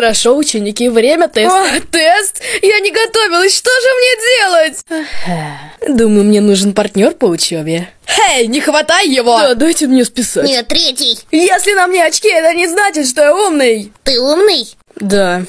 Хорошо, ученики, время тест. О, тест? Я не готовилась, что же мне делать? Думаю, мне нужен партнер по учебе. Эй, не хватай его! Да, дайте мне списать. Нет, третий. Если на мне очки, это не значит, что я умный. Ты умный? Да.